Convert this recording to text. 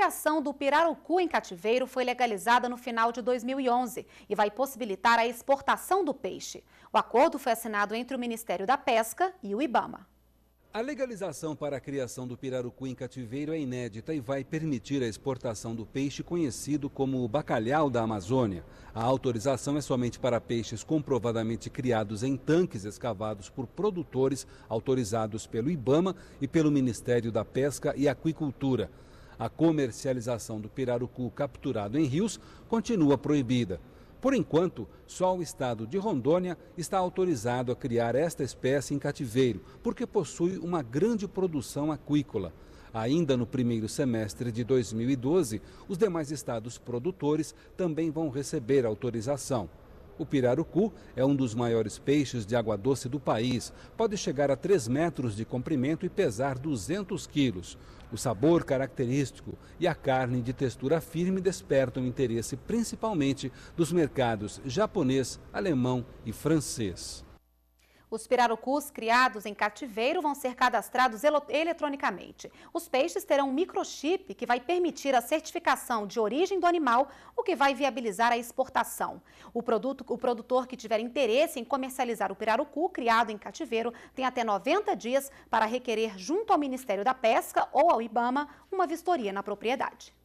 criação do pirarucu em cativeiro foi legalizada no final de 2011 e vai possibilitar a exportação do peixe. O acordo foi assinado entre o Ministério da Pesca e o Ibama. A legalização para a criação do pirarucu em cativeiro é inédita e vai permitir a exportação do peixe conhecido como o bacalhau da Amazônia. A autorização é somente para peixes comprovadamente criados em tanques escavados por produtores autorizados pelo IBAMA e pelo Ministério da Pesca e Aquicultura a comercialização do pirarucu capturado em rios continua proibida. Por enquanto, só o estado de Rondônia está autorizado a criar esta espécie em cativeiro, porque possui uma grande produção aquícola. Ainda no primeiro semestre de 2012, os demais estados produtores também vão receber autorização. O pirarucu é um dos maiores peixes de água doce do país. Pode chegar a 3 metros de comprimento e pesar 200 quilos. O sabor característico e a carne de textura firme despertam interesse principalmente dos mercados japonês, alemão e francês. Os pirarucus criados em cativeiro vão ser cadastrados eletronicamente. Os peixes terão um microchip que vai permitir a certificação de origem do animal, o que vai viabilizar a exportação. O, produto, o produtor que tiver interesse em comercializar o pirarucu criado em cativeiro tem até 90 dias para requerer junto ao Ministério da Pesca ou ao IBAMA uma vistoria na propriedade.